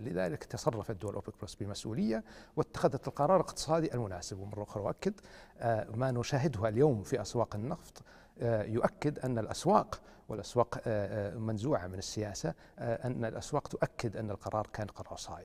لذلك تصرفت دول أوبك بلس بمسؤولية واتخذت القرار الاقتصادي المناسب ومرة أخرى أؤكد آه، ما نشاهده اليوم في أسواق النفط آه، يؤكد أن الأسواق والأسواق آه، منزوعة من السياسة أن الأسواق تؤكد أن القرار كان قرار صائب